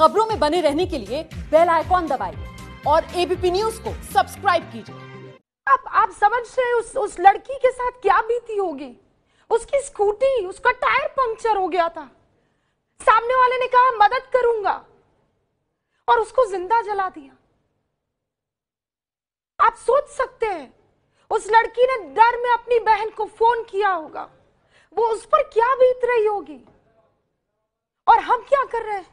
खबरों में बने रहने के लिए बेल आइकॉन दबाइए और एबीपी न्यूज को सब्सक्राइब कीजिए आप आप समझ रहे उस उस लड़की के साथ क्या बीती होगी उसकी स्कूटी उसका टायर पंक्चर हो गया था सामने वाले ने कहा मदद करूंगा और उसको जिंदा जला दिया आप सोच सकते हैं उस लड़की ने डर में अपनी बहन को फोन किया होगा वो उस पर क्या बीत रही होगी और हम क्या कर रहे हैं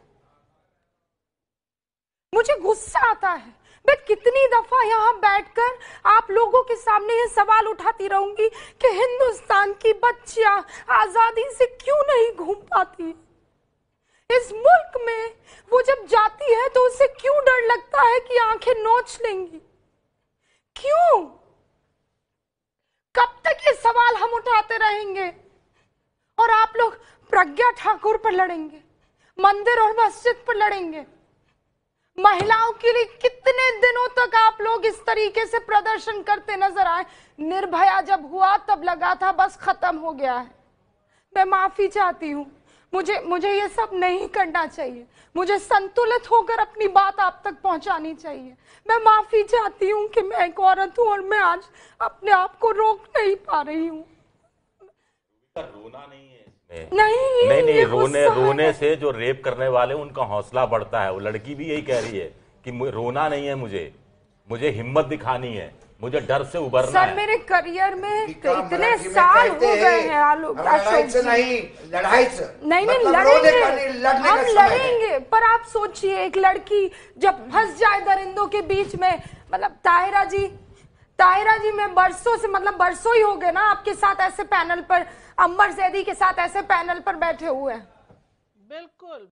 मुझे गुस्सा आता है मैं कितनी दफा यहाँ बैठकर आप लोगों के सामने ये सवाल उठाती रहूंगी कि हिंदुस्तान की बच्चियां आजादी से क्यों नहीं घूम पाती इस मुल्क में वो जब जाती है तो उसे क्यों डर लगता है कि आंखें नोच लेंगी क्यों कब तक ये सवाल हम उठाते रहेंगे और आप लोग प्रज्ञा ठाकुर पर लड़ेंगे मंदिर और मस्जिद पर लड़ेंगे महिलाओं के लिए कितने दिनों तक आप लोग इस तरीके से प्रदर्शन करते नजर आए निर्भया जब हुआ तब लगा था बस खत्म हो गया है मैं माफी चाहती हूँ मुझे मुझे ये सब नहीं करना चाहिए मुझे संतुलित होकर अपनी बात आप तक पहुंचानी चाहिए मैं माफी चाहती हूँ कि मैं एक औरत हूँ और मैं आज अपने आप को रोक नहीं पा रही हूँ रोना नहीं है इसमें नहीं नहीं, नहीं रोने रोने से जो रेप करने वाले उनका हौसला बढ़ता है वो लड़की भी यही कह रही है कि रोना नहीं है मुझे मुझे हिम्मत दिखानी है मुझे डर से उबरना सर, है मेरे करियर में इतने साल हो गए हैं आलोक नहीं लड़ाई से नहीं नहीं मतलब लड़ेंगे हम लड़ेंगे पर आप सोचिए एक लड़की जब फंस जाए दरिंदों के बीच में मतलब ताहिरा जी तायरा जी मैं बरसों से मतलब बरसों ही हो गए ना आपके साथ ऐसे पैनल पर अमर जैदी के साथ ऐसे पैनल पर बैठे हुए हैं बिल्कुल